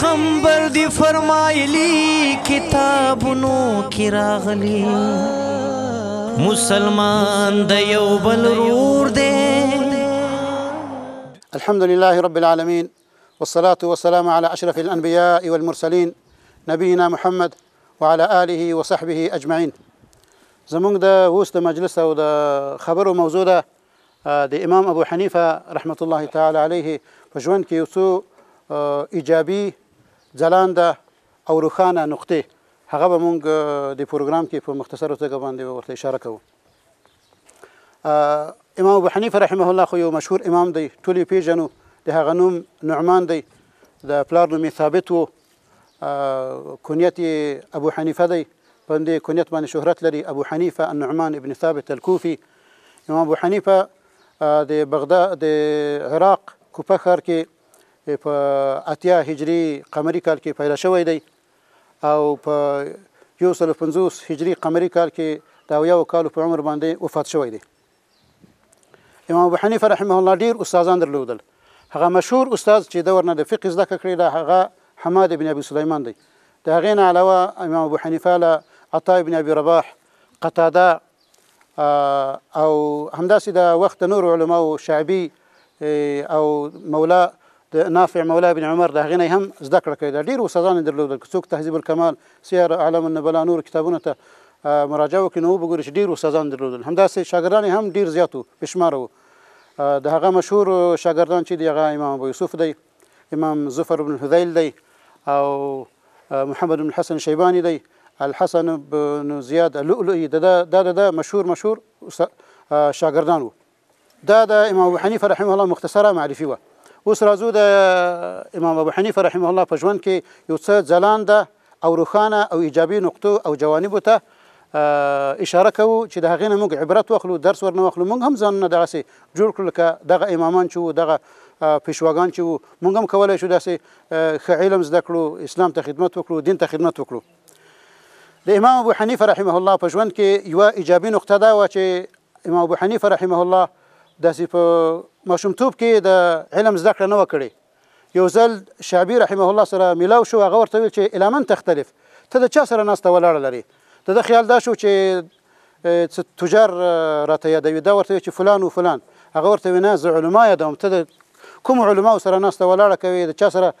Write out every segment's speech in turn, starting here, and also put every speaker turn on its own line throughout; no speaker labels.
پیغمبر دی فرمایلی کتابونو کې راغلی
مسلمان د یو بل رور الحمد لله رب العالمين والصلاة والسلام على أشرف الأنبياء والمرسلين نبينا محمد وعلى آله وصحبه أجمعين زمونږ د وست مجلس او د خبرو موضوع ده د امام ابو حنیفه رحمت الله تعالی علیه په ژوند کې یو څو ایجابي ځلانده او روښانه نقطې هغه به مونږ د پروګرام کې په مختصره توګه باندې ورته اشاره کوو امام ابو حنیفه رحمه الله خو یو مشهور امام دی ټول یې پیژنو د هغه نوم نعمان دی د پلار نوم ثابت وو کنیت ابو حنیفه دی په دې کنیت باندې شهرت لري ابو حنیفه النعمان ابن ثابت الكوفي امام ابو حنیفه د بغداد د عراق کوفه ښار کې چې په اتیا هجری قمری کال کې پیدا شوی دی او په یو سل پنځوس هجری قمری کال کې دا یو کال په عمر باندې وفات شوی دی امام ابو حنیفه رحمه الله ډیر استادان درلودل هغه مشهور استاد چې د ورنه د فقه زده کړی دا هغه حماد ابن ابي سليمان دی دا غین علاوه امام ابو حنیفه له عطا ابن ابي رباح قتاده او همداسې د وخت نور علما او شعبي او مولا د نافع مولا بن عمر دا غنی هم زده کړ کړي دا ډیر وسدان درلودل څوک تهذیب الکمال سیار عالم النبلا نور کتابونه ته مراجعه وکړي نو وګوري چې ډیر وسدان درلودل همداسې شاګردان هم ډیر زیاتو بشمار وو د هغه مشهور شاګردان چې دی هغه امام ابو یوسف دی امام زفر بن حذیل دی او محمد بن حسن شیبانی دی الحسن بن زیاد اللؤلؤي دا دا دا مشهور مشهور شاګردان وو دا د امام ابو حنیفه رحمه الله مختصره معرفي وه اوس راځو د امام ابو حنیفه رحمه الله په ژوند کې یو څه ځلانده او روښانه او ایجابي نقطو او جوانبو ته اشاره کوو چې د هغې نه موږ عبرت واخلو درس ورنه واخلو موږ هم ځانونه دغسې جوړ کړو لکه دغه امامان چې وو دغه پېشواګان چې وو موږ هم کولی شو داسې ښه علم زده کړو اسلام ته خدمت وکړو دین ته خدمت وکړو د امام ابو حنیفه رحمه الله په ژوند کې یوه ایجابي نقطه دا وه چې امام ابو حنیفه رحمه الله داسې په ماشومتوب کې د علم زده کړه نه وکړي یو ځل شعبي رحمه الله سره میلاو شو هغه ورته ویل چې الامن تختلف ته د چا سره ناسته ولاړه لري د ده خیال دا شو چې تجار راته یادوي دا ورته چې فلان و فلان هغه ورته وینا زه علما یادوم ته کوم علما سره ناسته ولاړه کوي د چا سره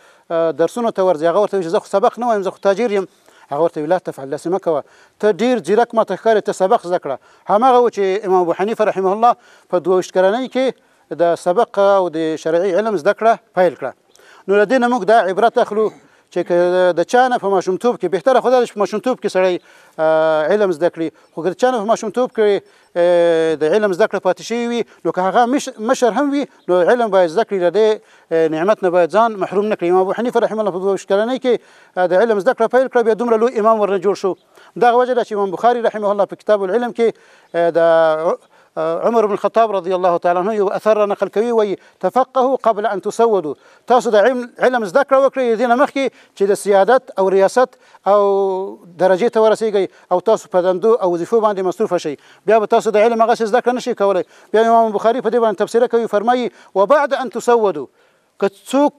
درسونه ته ورځي هغه ورته چې زه خو سبق نه وایم زه خو تاجر یم هغه ورته ویل تفعل لسمه کوه ته ډیر ځیرک ماته ښکارې ته سبق زده کړه هماغه و چې امام ابو حنیفه رحمه الله په دوه ویشت کلنۍ کې د سبق او د شرعي علم زده کړه پیل کړه نو له دې نه موږ دا عبرت اخلو چې د چانه په ماشومتوب کې بهتره خدای په ماشومتوب کې سړی علم زده کړي خو د چانه په ماشومتوب کې د علم زده کړه پاتې شي وي نو که هغه مشر هم وي نو علم باید زده کړي د نعمت نه باید ځان محروم نه کړي امام ابو حنیفه رحمه الله په دوه شکرانه کې د علم زده کړه پیل کړه بیا دومره لوی امام ورنه جوړ شو دغه وجه ده چې امام بخاري رحمه الله په کتاب العلم کې د عمر بن الخطاب رضی الله تعالی عنه یو اثر نقل کوي وایي تفقهوا قبل ان تسودوا تاسو د علم زده کړه وکړئ دینه مخکې چې د سیادت او ریاست او درجې ته ورسیږئ او تاسو په دندو او وظیفو باندې مصروف شئ بیا به تاسو د علم هغه زده کړه نشئ کولای بیا امام بخاری په دې باندې تفسیر کوي فرمایي وبعد ان تسودوا که څوک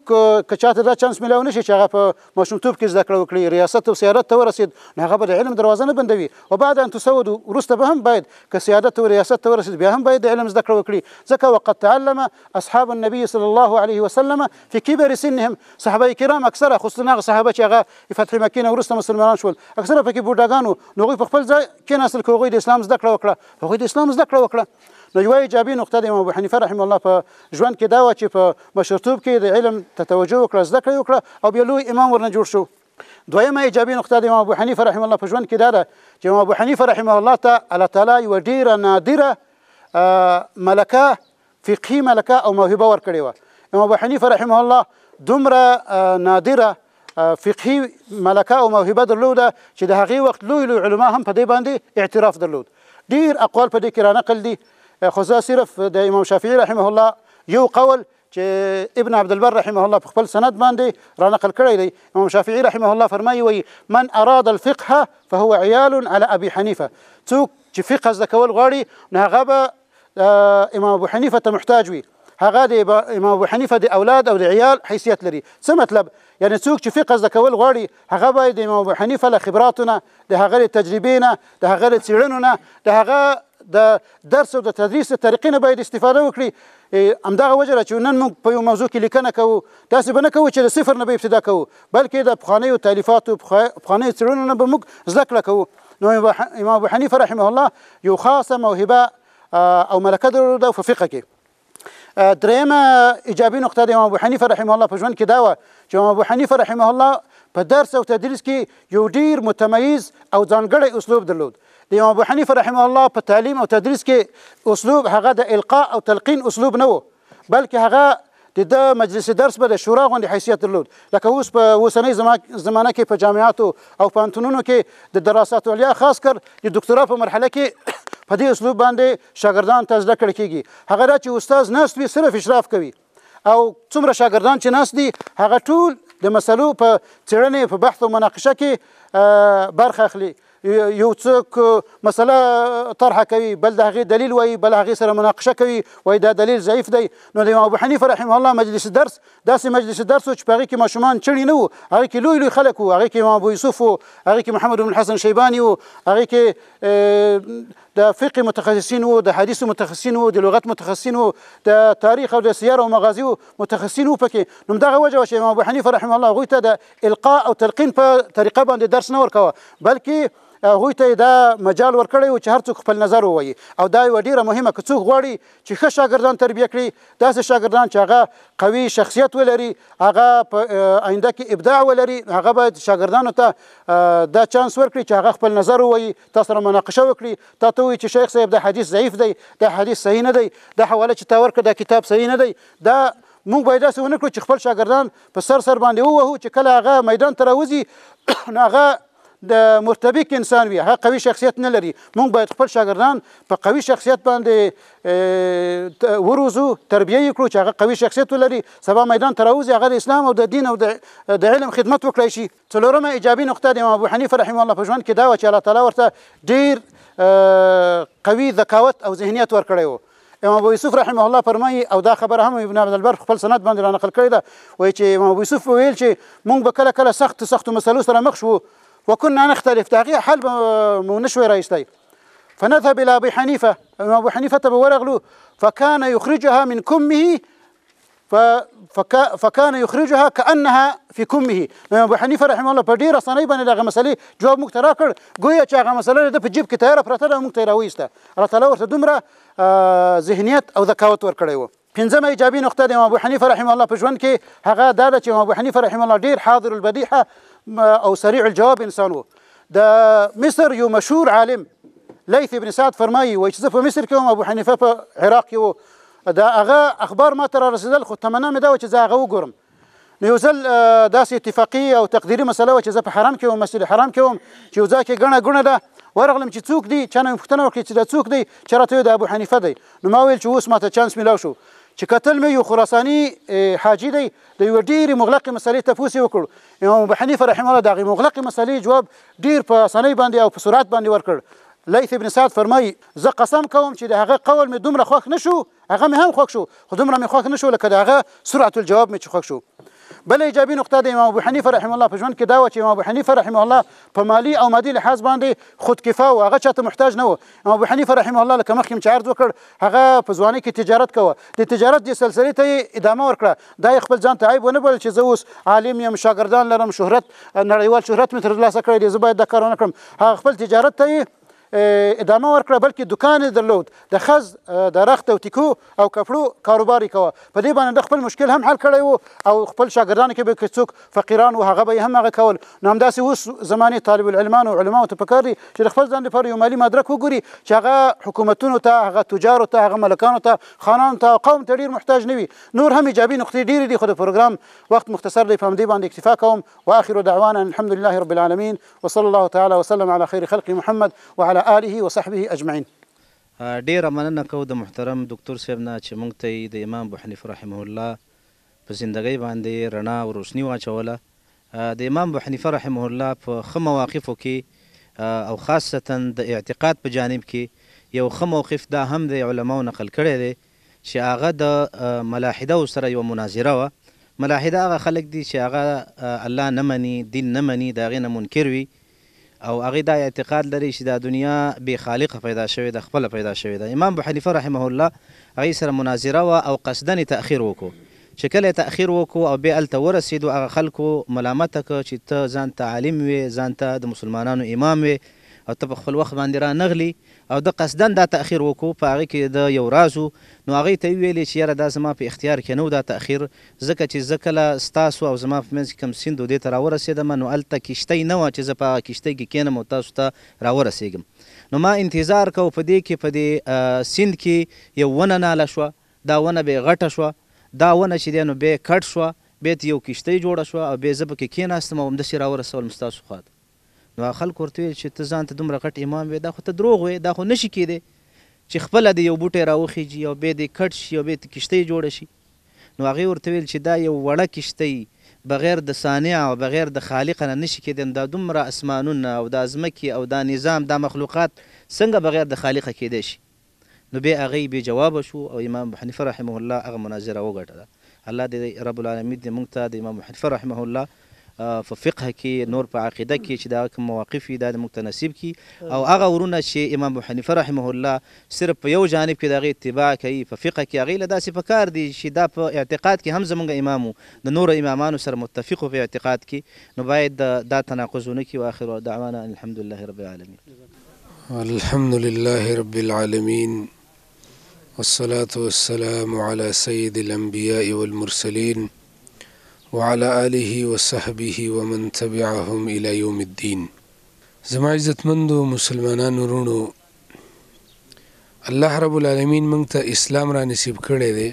که چاته دا چانس میلاو نشي چې هغه په ماشومتوب کې زده کړه وکړي ریاست او سیادت ته ورسید نو هغه به د علم دروازه نه بندوي او بعد ان تسود وروسته به هم باید که سیادت او ریاست ته ورسید بیا هم باید د علم زده کړه وکړي ځکه وقد تعلم اصحاب النبي صلی الله علیه وسلم فی کبر سنهم صحابه کرام اکثره خصوصا هغه صحابه چې هغه فتح مکه نه وروسته مسلمانان شول اکثره پکې بوډاګانو نو په خپل ځای کې نسل کوغوی د اسلام زده کړه وکړه هغوی د اسلام زده کړه وکړه نو یو ایجابي نقطه د امام ابو حنیفه رحم الله په ژوند کې دا و چې په مشرتوب کې د علم ته توجه وکړه زده کړه وکړه او بیا لوی امام ورنه جوړ شو دویمه ایجابي نقطه د امام ابو حنیفه رحم الله په ژوند کې دا ده چې امام ابو حنیفه رحم الله ته الله تعالی یو ډیره نادره ملکه فقهي ملکه او موهبه ورکړې وه امام ابو حنیفه رحم الله دومره نادره فقهي ملکه او موهبه درلوده چې د هغې وخت لوی لوی علما هم په دې باندې اعتراف درلود ډیر اقوال په دې کې را نقل دي خو زه صرف د امام شافعي رحمه الله یو قول چې ابن عبد البر رحمه الله په خپل سند باندې را نقل کړی دی امام شافعي رحمه الله فرمایي وي من اراد الفقه فهو عيال على ابي حنيفه څوک چې فقه زده کول غواړي نه هغه به امام ابو حنیفه ته محتاج وي هغه د امام ابو حنیفه د اولاد او د عیال حیثیت لري څه مطلب یعنی څوک چې فقه زده کول غواړي هغه باید د امام ابو حنیفه له خبراتونه د هغه تجربې نه د هغه څېړنو نه د هغه د درس او د تدریس طریقې نه باید استفاده وکړي همدغه وجه ده چې نن موږ په یو موضوع کې لیکنه کوو داسې به نه کوو چې د صفر نه به ابتدا کوو بلکې د پخوانیو تالیفاتو پخوانیو څېړنو نه به موږ زده کړه کوو نو امام ابو حنیفه رحمه الله یو خاصه موهبه او ملکه درلوده په فقه کې درېمه ایجابي نقطه د امام ابو حنیفه رحمه الله په ژوند کې دا وه چې امام ابو حنیفه رحمه الله په درس او تدریس کې یو ډیر متمیز او ځانګړی اسلوب درلود د امام ابو حنیفه رحمه الله په تعلیم او تدریس کې اسلوب هغه د القاء او تلقین اسلوب نه و بلکې هغه د د مجلس درس به د شورا غونډې حیثیت درلود لکه اوس په اوسنۍ زمانه کې په جامعاتو او پوهنتونونو کې د دراسات علیا خاص کر د دکترا په مرحله کې په دې اسلوب باندې شاګردان ته زده کړه کیږي هغه چې استاد نست وي صرف اشراف کوي او څومره شاګردان چې نست دي هغه ټول د مسلو په څېړنې په بحث او مناقشه کې برخه اخلي یو څوک مسله طرحه کوي بل د هغې دلیل وایي بل هغې سره مناقشه کوي وایي دا دلیل ضعیف دی نو د امام ابوحنیفه رحمه الله مجلس درس داسې مجلس درس و چې په هغې کې ماشومان چړي نه وو هغې کې لوی لوی خلک وو هغې کې امام ابویوسف وو هغې کې محمد بن الحسن شیباني وو هغې کې د فقه متخصصین وو د حدیث متخصصین وو د لغت متخصصین وو د تاریخ او د سیار او مغازی متخصصین وو پکې نو دغه وجه چې امام ابو حنیفه رحمه الله غوته د القاء او تلقین په طریقه باندې درس نه ورکوه بلکې هغوی ته دا مجال ورکړی و چې هر څوک خپل نظر ووایي او دا یوه ډېره مهمه که څوک غواړي چې ښه شاګردان تربیه کړي داسې شاګردان چې هغه قوي شخصیت ولري هغه په آینده کې ابداع ولري هغه باید شاګردانو ته دا چانس ورکړي چې هغه خپل نظر ووایي تا سره مناقشه وکړي تا ته ووایي چې شیخ صاحب دا حدیث ضعیف دی دا حدیث صحیح نه دی دا حواله چې تا ورکړه دا کتاب صحیح نه دی دا مونږ باید داسې ونه کړو چې خپل شاګردان په سر سر باندې ووهو چې کله هغه میدان ته راوځي نو هغه د مرتبک انسان وي هغه قوي شخصیت نه لري مونږ باید خپل شاګردان په قوي شخصیت باندې وروزو تربیه یې کړو چې هغه قوي شخصیت ولري سبا میدان ته راوځي هغه د اسلام او د دین او د علم خدمت وکړای شي څلورمه ایجابي نقطه د امام ابو حنیفه رحمه الله په ژوند کې دا و چې الله تعالی ورته ډیر قوي ذکاوت او ذهنیت ورکړی و امام ابو یوسف رحمه الله فرمایي او دا خبره هم ابن عبد البر خپل سند باندې را نقل کړی ده وایي چې امام ابو یوسف ویل چې مونږ به کله کله سخت سخت مسلو سره مخ شو وكنا نختلف دقيقة حل ونشوي رئيستي فنذهب إلى أبي حنيفة أبو حنيفة بورغلو فكان يخرجها من كمه فكا فكان يخرجها كانها في كمه نو ابو حنیفه رحم الله په ډیره سنۍ باندې دغه مسلې جواب موږ ته راکړ ګویا چې هغه مسله د په جیب کې تیاره پرته ده موږ ته راوېسته الله تعالی ورته دومره ذهنیت او ذکاوت ورکړی و پنځمه ایجابي نقطه د ابو حنیفه رحم الله په ژوند کې هغه دا ده چې ابو حنیفه رحم الله ډیر حاضر البدیحه او سریع الجواب انسان و د مصر یو مشهور عالم لیث ابن سعد فرمایي وایي چې زه په مصر کې وم ابو حنیفه په عراق کې و دا هغه اخبار ما ته را رسېدل خو تمنا مې دا وه چې زه هغه وګورم نو یو ځل داسې اتفاقي او تقدیري مسله وه چې زه په حرام کې وم مسجد حرام کې وم چې یو ځای کې ګڼه ګڼه ده ورغلم چې څوک دی چا نه پوښتنه وکړه چې دا څوک دی چې راته د ابو حنیفه دی نو ما ویل چې اوس ماته چانس میلاو شو چې قتل مې یو خراساني حاجی دی د یو ډیر مغلق مسلې تفوس وکړ امام ابو حنیفه رحمه الله دغه مغلق مسلې جواب ډیر په اسانۍ باندې او په سرعت باندې ورکړ لیث ابن سعد فرمای زه قسم کوم چې د هغه قول مې دومره خوښ نشو هغه مې هم خوښ شو خو دومره مې خوښ نشو لکه د هغه سرعت الجواب مې چې خوښ شو بل ایجابي نقطه د امام ابو حنیفه رحم الله په ژوند کې دا و چې امام ابو حنیفه رحم الله په مالی او مادي لحاظ باندې خود کفا و هغه چاته محتاج نه و امام ابو حنیفه رحم الله لکه مخکې چې عرض وکړ هغه په ځواني کې تجارت کوه د تجارت د سلسله ته ادامه ورکړه دا خپل ځان ته عیب ونه بل چې زه اوس عالم یم شاګردان لرم شهرت نړیوال شهرت مې ترلاسه کړی دی زه باید دا کار ونه کړم هغه خپل تجارت ته ادامه ورکړه بلکې دکان یې درلود د خز د رخت او تیکو او کپړو کاروبار یې کوه په دې باندې د خپل مشکل هم حل کړی وو او خپل شاګردانو کې به که څوک فقیران وو هغه به یې هم هغه کول نو همداسې اوس زمانې طالب العلمان او علماو ته پکار دي چې د خپل ځان لپاره یو مالي مدرک وګوري چې هغه حکومتونو ته هغه تجارو ته هغه ملکانو ته خانانو ته قوم ته ډېر محتاج نه وي نور هم ایجابي نقطې ډېرې دي خو د پروګرام وخت مختصر دی په همدې باندې اکتفا کوم واخر دعوانا الحمد لله رب العالمين وصلى الله تعالى وسلم على خير خلق محمد وعلى وعلى آله وصحبه أجمعين
ډیره مننه کوم د محترم ډاکټر صاحب نه چې موږ ته د امام ابو حنیفه رحمه الله په زندګۍ باندې رڼا او روشنی واچوله د امام ابو حنیفه رحمه الله په خمه مواقفو کې او خاصتا د اعتقاد په جانب کې یو خمه موقف دا هم د علماو نقل کړی دی چې هغه د ملاحده سره یو مناظره و ملاحده هغه خلک دي چې هغه الله نه مني دین نه مني دا غي نه منکر وي او هغه دا اعتقاد لري چې دا دنیا به خالق پیدا شوی د خپل پیدا شوی دا امام ابو حنیفه رحمه الله هغه سره مناظره وا او قصدن تاخير وکړو چې کله تاخير وکړو او به الته ورسېدو هغه خلکو ملامت ک چې ته ځان ته عالم وي ځان ته د مسلمانانو امام وي او ته په خپل وخت باندې را نغلی او د قصدن دا تاخیر وکړو په هغه کې د یو رازو نو هغې ته ویلې چې یاره دا زما په اختیار کې نه دا تاخیر ځکه چې زه کله ستاسو او زما په منځ کې کوم سیند و دې ته راورسېدم نو هلته کښتۍ نه وه چې زه په هغه کښتۍ کې کښېنم او تاسو ته راورسېږم نو ما انتظار کو په دې کې په دې سیند کې یو ونه ناله شوه دا ونه بې غټه شوه دا ونه چې دی نو بیا کټ شوه بیا یو کښتۍ جوړه شوه او بیا زه پکې کښېناستم او همداسې راورسولم ستاسو خواته نو خلک ورته ویل چې ته ځان ته دومره غټ امام وې دا خو ته دروغ وې دا خو نشي کېدی چې خپله د یو بوټی راوخیږي او بیا دې کټ شي او بیا دې کښتۍ جوړه شي نو هغې ورته ویل چې دا یو وړه کښتۍ بغیر د صانع او بغیر د خالق نه نشي کېدی دا دومره اسمانونه او دا ځمکې او دا نظام دا مخلوقات څنګه بغیر د خالقه کېدی شي نو بیا هغه به جواب شو او امام حنیفه رحمه الله هغه مناظره وګټله الله دې رب العالمین دې موږ ته د امام حنیفه رحمه الله په فقه کې نور په عقیده کې چې دا کوم مواقف دي د متناسب کې او هغه ورونه چې امام ابو حنیفه رحمه الله صرف په یو جانب کې دغه اتباع کوي په فقه کې هغه له داسې پکار دي چې دا په اعتقاد کې هم زمونږ امامو د نور امامانو سره متفق په اعتقاد کې نو باید دا تناقض ونه کې واخر دعوانا الحمد لله رب العالمین
الحمد لله رب العالمین والصلاة والسلام على سيد الأنبياء والمرسلين وعلى آله وصحبه ومن تبعهم الى يوم الدين زما عزتمندو مسلمانانو ورونو الله رب العالمین موږ ته اسلام را نصیب کړی دی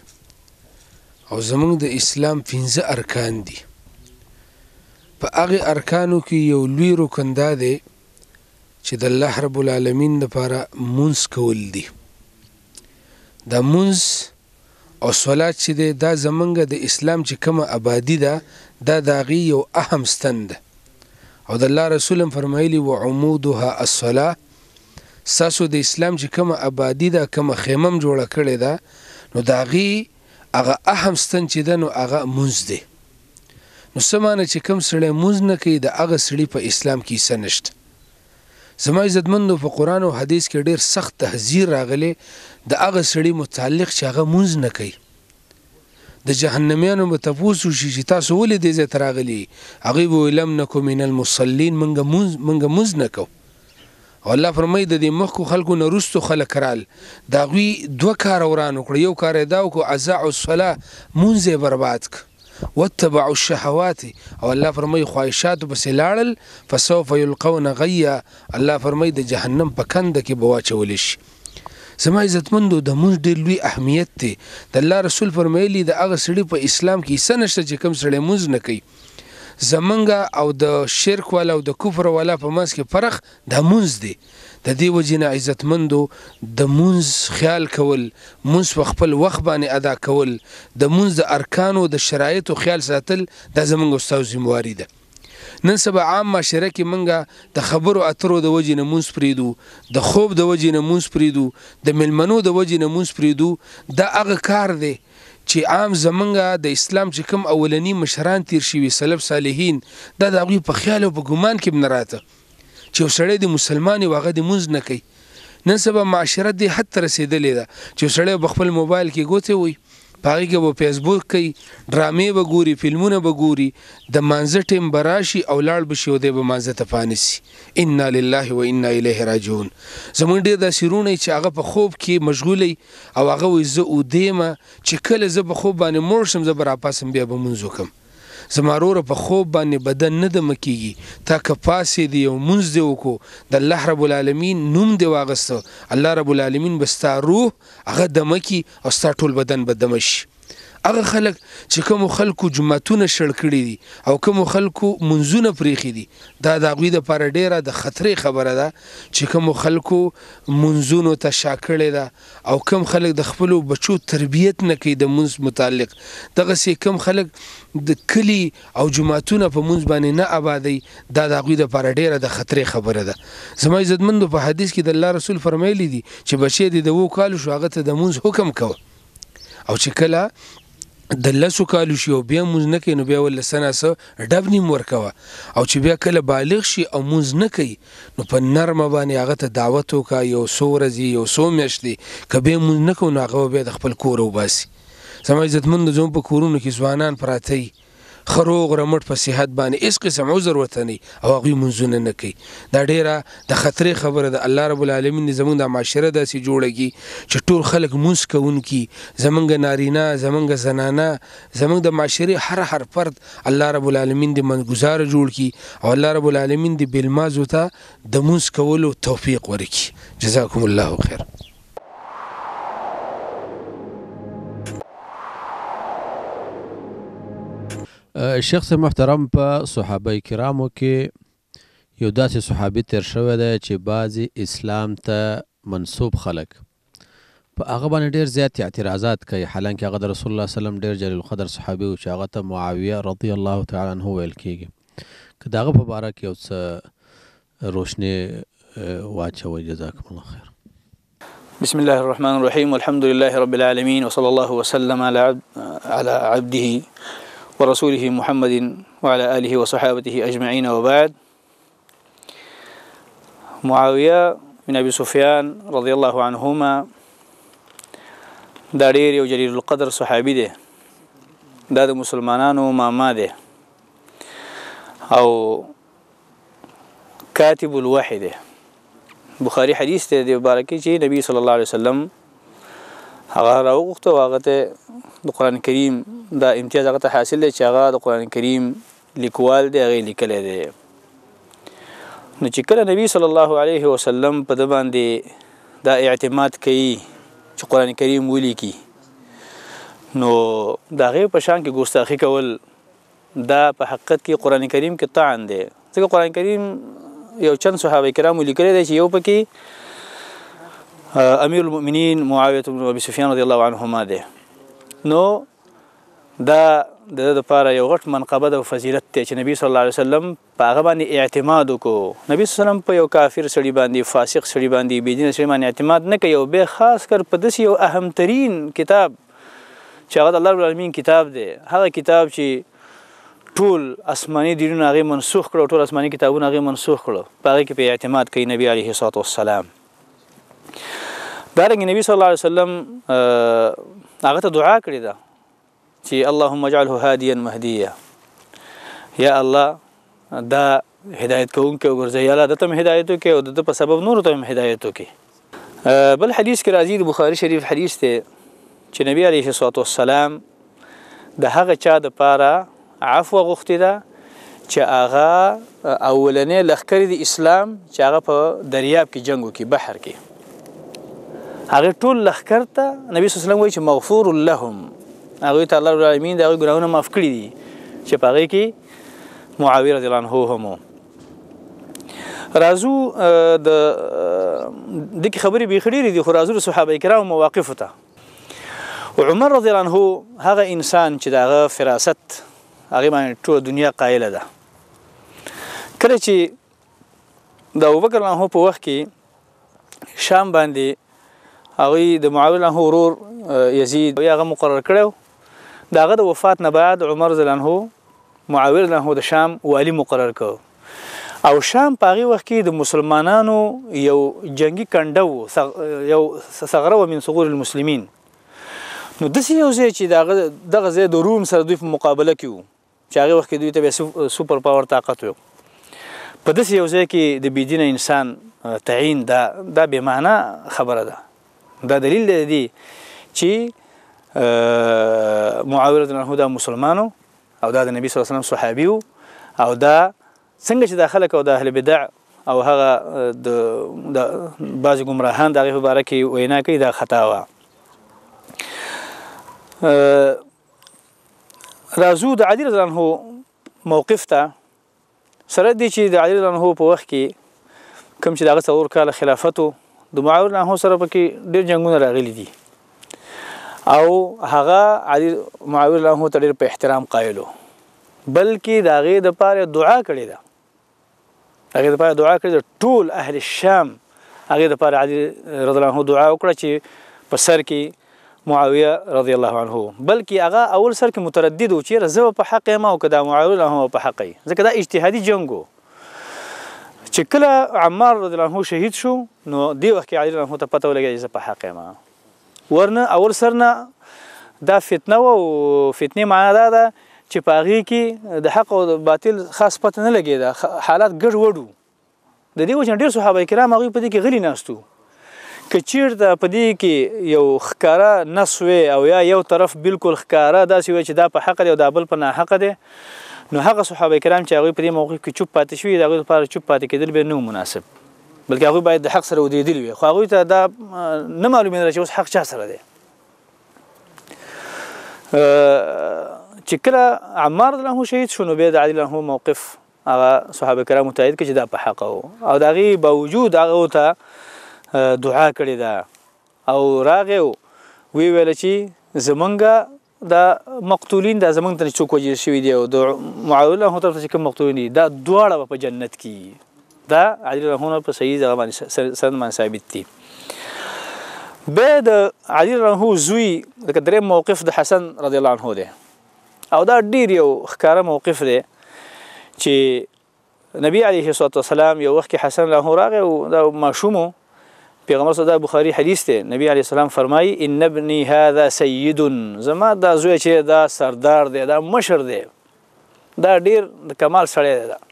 او زموږ د اسلام پنځه ارکان دي په هغه ارکانو کې یو لوی رکن دا دی چې د الله رب العالمین لپاره مونږ کول دي د مونږ او صلات چې دی دا زمونږ د اسلام چې کومه آبادی ده دا د هغې یو اهم ستن ده او د الله رسول هم فرمایلي و عمودها الصلاه ستاسو د اسلام چې کومه آبادی ده کومه خیمه جوړه کړې ده نو د هغې هغه اهم ستن چې ده نو هغه مونځ دی نو سمانه چې کم سړی موز نه کوي د هغه سړي په اسلام کې څه نشته زما عزتمندو په قرآن او حدیث کې ډیر سخت تحذیر راغلی د هغه سړي متعلق چې هغه مونږ نه کوي د جهنميانو په تاسو شي چې تاسو ولې دې زه تراغلي هغه وی لم نکو من المصلين منګه مونږ منګه مونږ نه کوو او الله فرمای د دې مخکو خلکو نرستو خلک رال دا غوی دوه کار وران وکړ یو کار دا وکړو ازع الصلاه مونږه برباد ک واتبع الشهوات او الله فرمای خواهشات بس لاړل فسوف يلقون غيا الله فرمای د جهنم په کند کې بواچول شي زما عزتمندو د مونږ ډېر لوی اهمیت دی د الله رسول فرمایلی د هغه سړي په اسلام کې څه نشته چې کوم سړی مونږ نه کوي زمنګ او د شرک والا او د کفر والا په منځ کې فرق د مونږ دی د دې وجنه عزتمندو د مونږ خیال کول مونږ په خپل وخت باندې ادا کول د مونږ د ارکانو د شرایطو خیال ساتل د زمونږ استاد ذمہواری ده نن سبا عام معاشره کې مونږه د خبرو اترو د وجې نه مونږ پریدو د خوب د وجې نه مونږ پریدو د ملمنو د وجې نه مونږ پریدو دا هغه کار دی چې عام زمونږه د اسلام چې کوم اولنی مشران تیر شوي سلف صالحین دا د هغوی په خیال او په ګمان کې نه راته چې یو سړی د مسلمان واغه د مونږ نه کوي نن سبا معاشره دې حد ته رسیدلې ده چې سړی په خپل موبایل کې ګوتې وي پاره کې په فیسبوک کې ډرامې به ګوري فلمونه به ګوري د مانځه ټیم براشي او لاړ به شي او د مانځه ته فانسي ان لله و انا الیه راجعون زمونږ ډیر د سیرونه چې هغه په خوب کې مشغولې او هغه وې زه او دیمه چې کله زه په خوب باندې مړ شم زه به راپاسم بیا به منځ وکم زمارور په خوب باندې بدن نه د مکیږي تا که پاسې دی یو منځ دی وکړو د الله رب العالمین نوم دی واغسته الله رب العالمین بستا روح هغه دمکی او ستا ټول بدن بدمش هغه خلک چې کوم خلکو جمعتونه شړ کړی دي او کوم خلکو منځونه پریخي دي دا د غوی د پر ډیره د خطرې خبره ده چې کوم خلکو منځونو ته شاکړې ده او کوم خلک د خپل بچو تربیت نه کوي د منځ متعلق دغه سي کوم خلک د کلی او جمعتونه په منځ باندې نه آبادی دا د غوی د پر ډیره د خطرې خبره ده زما عزتمندو په حدیث کې د الله رسول فرمایلی دي چې بچي د وو کال شو هغه ته د منځ حکم کوه او چې کله د لسو کالو شي او بیا موز نه کوي نو بیا ول سنه سه ډب نیم ورکوه او چې بیا کله بالغ شي او موز نه کوي نو په نرمه باندې هغه ته دعوت وکا یو سو ورځې یو سو میاشتې کبه موز نه کوي نو هغه بیا د خپل کور وباسي سمه عزت مند زوم په کورونو کې ځوانان پراته خروغ رمټ په صحت باندې هیڅ قسم عذر ورته نه او هغه منځونه نه کوي دا ډیره د خطرې خبره ده الله رب العالمین زمونږ د معاشره داسې جوړږي چې ټول خلک مونږ کوونکي زمونږ نارینه زمونږ زنانه زمونږ د معاشري هر هر فرد الله رب العالمین دې منګزار جوړ کړي او الله رب العالمین دې بلمازو ته د مونږ کولو توفیق ورکړي جزاكم الله خير شخص محترم په صحابه کرامو کې یو داسې صحابي تیر شوی دی چې بعضې اسلام ته منصوب خلک په هغه باندې ډېر زیات اعتراضات کوي حالانکه هغه د رسول الله سلم ډېر جلیل القدر صحابي و چې هغه ته معاویه رضی الله تعالی عنه ویل کیږي که د هغه په باره کې یو څه روشنې واچوئ جزاکم الله خیر بسم
الله الرحمن الرحيم والحمد لله رب العالمين وصلى الله وسلم على عبد على عبده ورسوله محمد وعلى آله وصحابته أجمعين وبعد معاوية من أبي سفيان رضي الله عنهما دارير وجليل القدر صحابي ده دا د مسلمانانو ماما او كاتب الواحدة بخاري حديث ده ته د مبارکي چې الله عليه وسلم هغه راوغخته واغته القرآن الكريم دا امتیاز هغه ته حاصل دی چې هغه د قران کریم لیکوال دی هغه لیکلی دی نو چې کله نبی صلی الله علیه وسلم په د باندې دا اعتماد کوي چې قران کریم ولیکي نو دا غیر په شان کې ګستاخی کول دا په حقیقت کې قران کریم کې طعن دی ځکه قران کریم یو چند صحابه کرامو لیکلي دی چې یو پکې امیر المؤمنین معاویه بن ابي سفیان رضی الله عنهما دی نو دا د لپاره یو غټ منقبه د فضیلت دی چې نبی صلی الله علیه وسلم په هغه باندې اعتماد وکړو نبی صلی الله علیه وسلم په یو کافر سړي باندې فاسق سړي باندې بی دین سړي باندې اعتماد نه کوي او به خاص کر په داس یو اهم ترين کتاب چې هغه د الله رب العالمین کتاب دی هغه کتاب چې ټول آسماني دینونه هغه منسوخ کړو ټول آسماني کتابونه هغه منسوخ کړو په هغه کې په اعتماد کوي نبی علیه الصلاه والسلام دارنګ نبی صلی الله علیه وسلم هغه ته دعا کړې ده چې اللهم اجعله هاديا مهديا یا الله دا هدایت کوونکی وګرځي الله د تم هدایت کوي او د په سبب نور ته هدایت کوي بل حدیث کې راځي د بخاری شریف حدیث ته چې نبی عليه الصلاه والسلام د هغه چا د پاره عفو غوښتي ده چې هغه اولنې لخکری د اسلام چې هغه په دریاب کې جنگو کې بحر کې هغه ټول لخر ته نبی صلی الله علیه وسلم وایي چې مغفور لهم هغه ته الله رب العالمین دا ګناونه معاف کړی دي چې په هغه کې معاویه رضی الله عنه هم رازو د د خبرې بیخړې دي خو رازو صحابه کرام مواقف ته عمر رضی الله عنه هغه انسان چې دغه فراست هغه باندې ټول دنیا قایله ده کله چې د ابوبکر له په وخت کې شام باندې هغه د معاویه له ورور یزید هغه مقرر کړو داغه د وفات نه بعد عمر زلنه معاویر له د شام والی مقرر کړ او شام پاغي وخت کې د مسلمانانو یو جنگي کنده وو یو ثغره من صغور المسلمین نو د یو ځای چې داغه دغه ځای د روم سره دوی په مقابله کې وو چې هغه وخت کې دوی ته سوپر پاور طاقت وو په داس یو ځای کې د بيدینه انسان تعین دا دا به معنا خبره ده دا دلیل دی چې معاویه نه دا مسلمانو او دا د نبی صلی الله علیه وسلم صحابي او دا څنګه چې داخله کو د اهل بدع او هغه د بعض گمراهان دغه په اړه کې وینا کوي دا خطا و رازو د علی رضی الله عنه موقف ته سره دي چې د علی رضی الله عنه په وخت کې کوم چې دغه څور کال خلافت او د معاویه نه سره پکې ډیر جنگونه راغلي دي او هغه علي معاويه له تر په احترام قایلو بلکې داغه د پاره دعا کړې ده هغه د پاره دعا کړې ده ټول اهل الشام هغه د پاره علي رضی الله عنه دعا وکړه چې په سر کې معاويه رضی الله عنه بلکې هغه اول سر کې متردد و چې رزه په حق ما او کدا معاويه له په حق ځکه دا اجتهادي جنگ چې کله عمار رضی الله عنه شهید شو نو دی وخت کې علي رضی الله عنه ته پته ولګی چې په حق ما ورنه اول سرنه دا فتنه او فتنه معنا دا ده چې پاغي کې د حق او باطل خاص پته نه لګي دا حالات ګډ وډو د دې وجه ډیر صحابه کرام هغه په دې کې غلي ناستو کچیر دا په دې کې یو خکارا نسوي او یا یو طرف بالکل خکارا داسې وي چې دا په حق دی او دا بل په نه حق دی نو هغه صحابه کرام چې هغه په دې موقع کې چوپ پاتې شوی دا غوړي لپاره چوپ پاتې کېدل به نو مناسب بلکې هغه باید د حق سره ودیدلی وي خو هغه ته دا نه معلومه ده چې اوس حق چا سره دی چې کله عمار له شهید شنو به د عادل له موقف هغه صحابه کرام متعید کې چې دا په حق او او دغه باوجود هغه ته دعا کړې ده او راغه وی ویل چې زمونږه دا مقتولین دا زمونږ ته څوک وجه شوی دی او د معاوله هو تر څخه مقتولین دي دا دواړه په جنت کې دا عادل رحمونه په صحیح ځای باندې سند باندې ثابت دي به د عادل رحمه زوی د درې موقف د حسن رضی الله عنه دی او دا ډیر یو ښکاره موقف دی چې نبی علیه الصلاۃ والسلام یو وخت حسن له راغه او دا ماشومو پیغمبر صلی الله بخاری حدیث ته نبی علیه السلام فرمای ان ابنی هذا سید زما دا زوی چې دا سردار دی دا مشر دی دا ډیر کمال سړی دی دا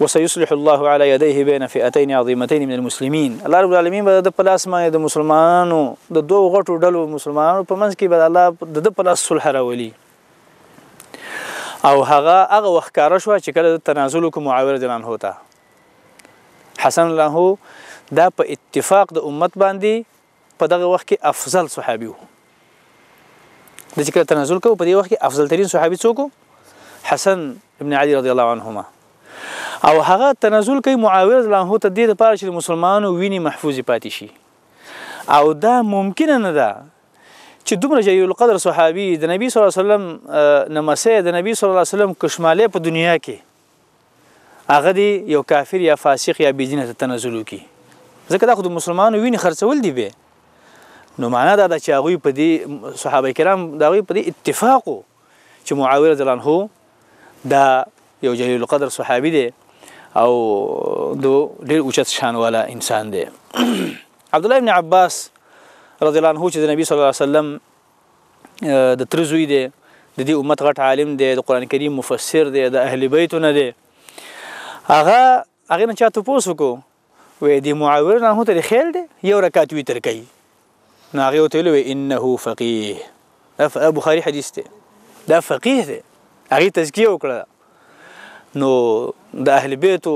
وسيصلح الله على يديه بين فئتين عظيمتين من المسلمين الله رب العالمین به د پلاس ما د مسلمانانو د دوه غټو ډلو مسلمانانو په منځ کې به الله د پلاس صلح راولي او هغه هغه وخکاره شو چې کله تنازل کوم معاویه جنان هوتا حسن له دا په اتفاق د امت باندې په دغه وخت کې افضل صحابي وو د ذکر تنزل کو په دې وخت کې افضل ترين صحابي څوک حسن ابن علي رضی الله عنهما او هغه تنزل کوي معاویه له ته د لپاره چې مسلمانانو ویني محفوظ پاتې شي او دا ممکن نه ده چې دومره جلیل القدر صحابي د نبی صلی الله علیه وسلم نمسه د نبی صلی الله علیه وسلم کشماله په دنیا کې هغه دی یو کافر یا فاسق یا بيدینه ته تنزل کوي ځکه دا خو د مسلمانانو ویني خرڅول دی به نو معنا دا چې هغه په دې صحابه کرام دا په دې اتفاقو چې معاویه رضی الله عنه دا یو جلیل القدر صحابي دی او دو ډیر اوچت شان والا انسان دی عبد الله ابن عباس رضی الله عنه چې د نبی صلی الله علیه وسلم د ترزوی دی د دې امت غټ عالم دی د قران کریم مفسر دی د اهل بیتونه دی هغه هغه نه چاته پوس وکړو وې د معاویه نه هوته خیل دی یو رکعت وی تر کوي نو هغه ته ویل انه فقيه دا بخاری حدیث دی دا فقيه دی هغه تزکیه وکړه نو د اهل بیت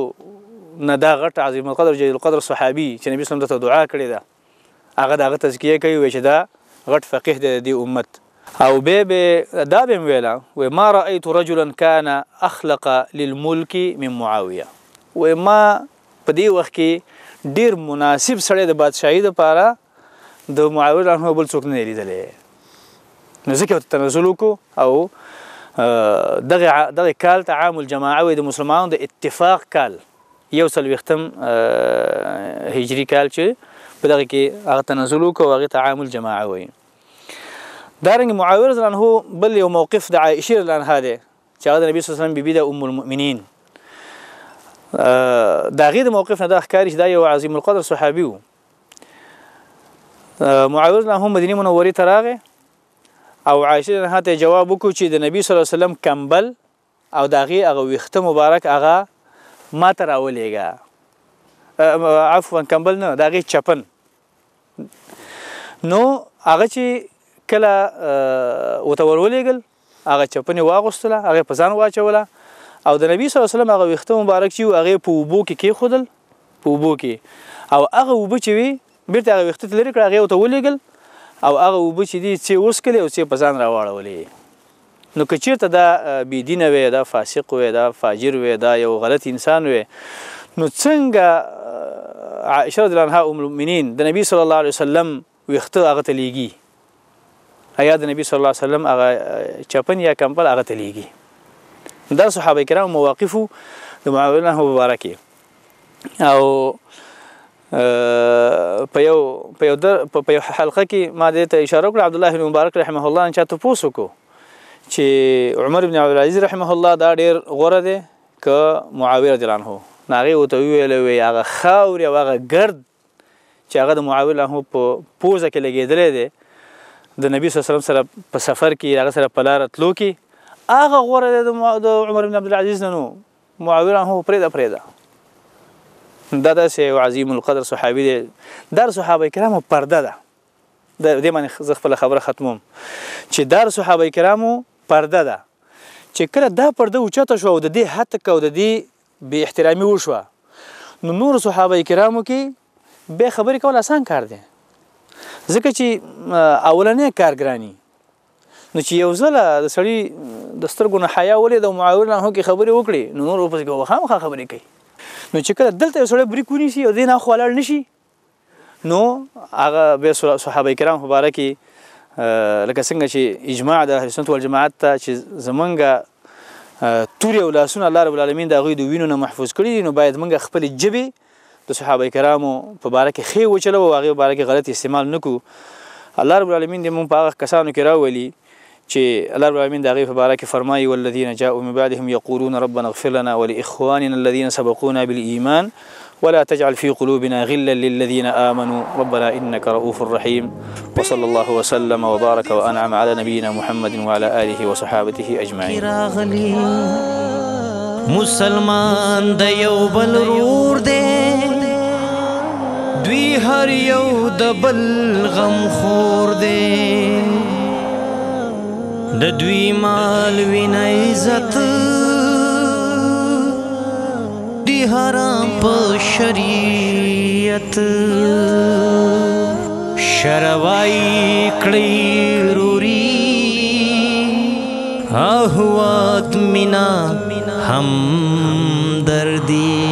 نه دا غټ عظیم القدر جلیل القدر صحابي چې نبی صلی الله دعا کړې ده هغه دغه تزکیه کوي چې دا غټ فقيه د دې امت او به به دا به ویلا و ما رايت رجلا كان اخلق للملك من معاويه و ما په دې وخت کې ډیر مناسب سړی د بادشاہي لپاره د معاويه رحمه بل څوک نه لیدلې نو ځکه تنزل وکاو او دغه دغه کال ته عام الجماعه وي د مسلمانانو د اتفاق کال یو سل وختم هجری کال چې په دغه کې هغه تنزل وکړو هغه ته عام الجماعه وي دارنګ معاویه رضی الله عنه بل یو موقف د عائشه رضی الله عنها ده چې هغه د نبی صلی الله علیه وسلم بیبي ده ام المؤمنین دا غیر موقف نه د اخکاری دا یو عظیم القدر صحابي وو معاویه له هم مدینه منوره ته راغی او عائشه نه ته جواب وکړو چې د نبی صلی الله علیه وسلم کمبل او داغه هغه ویخته مبارک هغه ما تر اولېګا عفوا کمبل نه داغه چپن نو هغه چې کله وته ورولېګل هغه چپنې واغوستله هغه په ځان واچوله او د نبی صلی الله علیه وسلم هغه ویخته مبارک چې هغه په وبو کې کې خودل په وبو کې او هغه وبو چې وی بیرته هغه ویخته لري کړ هغه وته ولېګل او هغه وب چې دي چې وسکلې او چې پسان راوړولې نو کچیر ته دا بی دینه وې دا فاسق وې دا فاجر وې دا یو غلط انسان وې نو څنګه عائشه رضی الله عنها ام المؤمنین د نبی صلی الله علیه وسلم ویخته هغه تلیږي ایا د نبی صلی الله علیه وسلم هغه چپن یا کمپل هغه تلیږي دا صحابه کرام مواقفو د معاونه مبارکي او په یو په یو په یو حلقه کې ما دې ته اشاره وکړه عبد الله بن مبارک رحمه الله ان چاته پوسو کو چې عمر بن عبد العزيز رحمه الله دا ډیر غوره دی ک معاویه رضی الله عنه ناغي او ته ویل وی هغه خاور او هغه ګرد چې هغه د معاویه له په پوزه کې لګیدل دی د نبی صلی الله علیه وسلم سره په سفر کې هغه سره په لار تلو کې هغه غوره د عمر بن عبد العزيز نه نو معاویه هم پرېدا پرېدا دا داسې یو عظیم القدر صحابي دی در صحابه کرامو پرده ده د دې باندې زه خپل خبره ختموم چې در صحابه کرامو پرده ده چې کله دا پرده اوچته شو او د دې حد تک او د دې بې احترامي وشوه نو نور صحابه کرامو کې به خبرې کول آسان کار دی ځکه چې اولنې کارګرانی نو چې یو ځله د سړی د سترګو نه حیا ولې د معاون نه هکې خبرې وکړي نو نور په ځګو خام خبرې کوي نو چې کله دلته یو سړی بریک ونیسي او دې نه خو ولاړ نشي نو هغه بیا صحابه کرام مبارک لکه څنګه چې اجماع د اهل سنت والجماعت ته چې زمونږ توري او لاسونه الله رب العالمین د هغوی د وینو نه محفوظ کړي دي نو باید موږ خپل جبې د صحابه کرامو په باره کې خې وچلو او هغه باره کې غلط استعمال نکو الله رب العالمین دې مونږ په هغه کسانو کې راولي چې الله رب العالمین دغه په باره کې فرمایي والذین جاءوا من بعدهم یقولون ربنا اغفر لنا ولاخواننا الذين سبقونا بالایمان ولا تجعل في قلوبنا غلا للذين امنوا ربنا انك رؤوف رحيم وصلى الله وسلم وبارك وانعم على نبينا محمد وعلى اله وصحابته اجمعين
مسلمان د یو بل رور هر یو د غم خور دی ददुई माल विनय जत दिहरा शरीयत शरवाई क्ली रूरी आहुआत मिना हम दर्दी